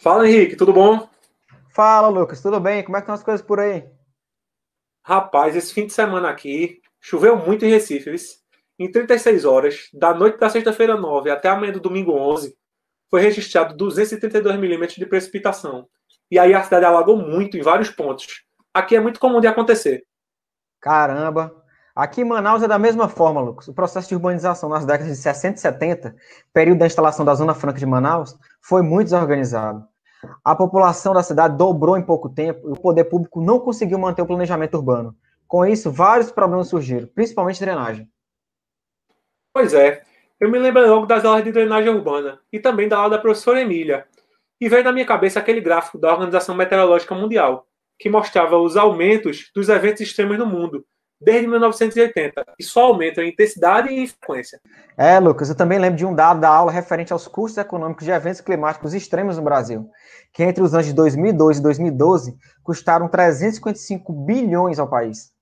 Fala, Henrique, tudo bom? Fala, Lucas, tudo bem? Como é que estão as coisas por aí? Rapaz, esse fim de semana aqui choveu muito em Recife. Em 36 horas, da noite da sexta-feira 9 até amanhã do domingo 11, foi registrado 232 milímetros de precipitação. E aí a cidade alagou muito em vários pontos. Aqui é muito comum de acontecer. Caramba! Aqui em Manaus é da mesma forma, Lucas. O processo de urbanização nas décadas de 60 e 70, período da instalação da Zona Franca de Manaus, foi muito desorganizado. A população da cidade dobrou em pouco tempo e o poder público não conseguiu manter o planejamento urbano. Com isso, vários problemas surgiram, principalmente drenagem. Pois é, eu me lembro logo das aulas de drenagem urbana e também da aula da professora Emília. E veio na minha cabeça aquele gráfico da Organização Meteorológica Mundial, que mostrava os aumentos dos eventos extremos no mundo, desde 1980 e só aumenta em intensidade e frequência. É, Lucas, eu também lembro de um dado da aula referente aos custos econômicos de eventos climáticos extremos no Brasil, que entre os anos de 2002 e 2012 custaram 355 bilhões ao país.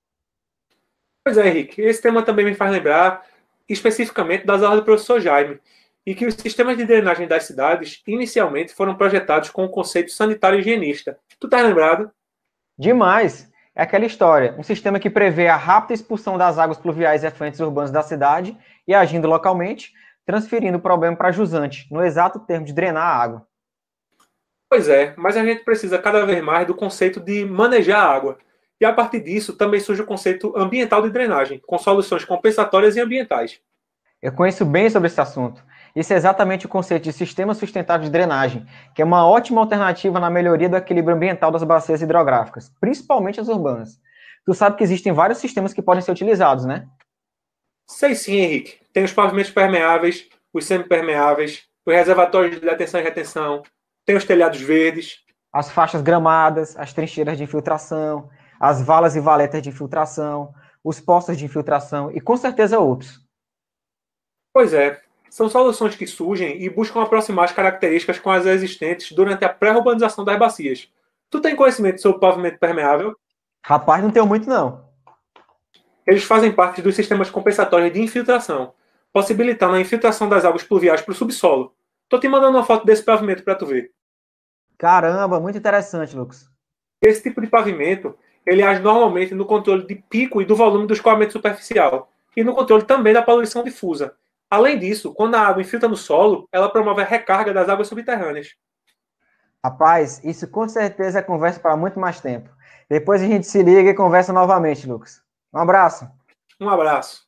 Pois é, Henrique, esse tema também me faz lembrar especificamente das aulas do professor Jaime, em que os sistemas de drenagem das cidades inicialmente foram projetados com o conceito sanitário higienista. Tu tá lembrado? Demais! É aquela história, um sistema que prevê a rápida expulsão das águas pluviais e afluentes urbanos da cidade e agindo localmente, transferindo o problema para jusante, no exato termo de drenar a água. Pois é, mas a gente precisa cada vez mais do conceito de manejar a água. E a partir disso também surge o conceito ambiental de drenagem, com soluções compensatórias e ambientais. Eu conheço bem sobre esse assunto. Esse é exatamente o conceito de sistema sustentável de drenagem, que é uma ótima alternativa na melhoria do equilíbrio ambiental das bacias hidrográficas, principalmente as urbanas. Tu sabe que existem vários sistemas que podem ser utilizados, né? Sei sim, Henrique. Tem os pavimentos permeáveis, os semipermeáveis, os reservatórios de detenção e retenção, tem os telhados verdes. As faixas gramadas, as trincheiras de infiltração, as valas e valetas de infiltração, os postos de infiltração e com certeza outros. Pois é, são soluções que surgem e buscam aproximar as características com as existentes durante a pré-urbanização das bacias. Tu tem conhecimento sobre o pavimento permeável? Rapaz, não tenho muito, não. Eles fazem parte dos sistemas compensatórios de infiltração, possibilitando a infiltração das águas pluviais para o subsolo. Tô te mandando uma foto desse pavimento para tu ver. Caramba, muito interessante, Lucas. Esse tipo de pavimento, ele age normalmente no controle de pico e do volume do escoamento superficial, e no controle também da poluição difusa, Além disso, quando a água infiltra no solo, ela promove a recarga das águas subterrâneas. Rapaz, isso com certeza é conversa para muito mais tempo. Depois a gente se liga e conversa novamente, Lucas. Um abraço. Um abraço.